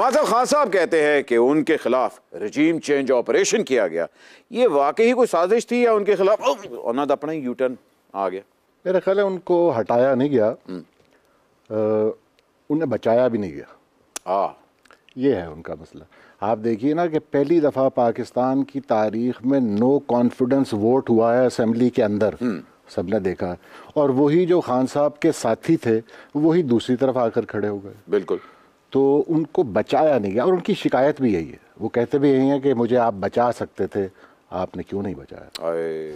नवाज खान साहब कहते हैं कि उनके खिलाफ रजीम चेंज ऑपरेशन किया गया ये वाकई ही कोई साजिश थी या उनके खिलाफ उन्होंने अपना ही यूटर्न आ गया मेरा ख्याल है उनको हटाया नहीं गया हम्म। उन्हें बचाया भी नहीं गया आ हाँ। ये है उनका मसला आप देखिए ना कि पहली दफ़ा पाकिस्तान की तारीख में नो कॉन्फिडेंस वोट हुआ है असम्बली के अंदर हम्म। सब ने देखा और वही जो खान साहब के साथी थे वही दूसरी तरफ आकर खड़े हो गए बिल्कुल तो उनको बचाया नहीं गया और उनकी शिकायत भी यही है वो कहते भी यही है कि मुझे आप बचा सकते थे आपने क्यों नहीं बचाया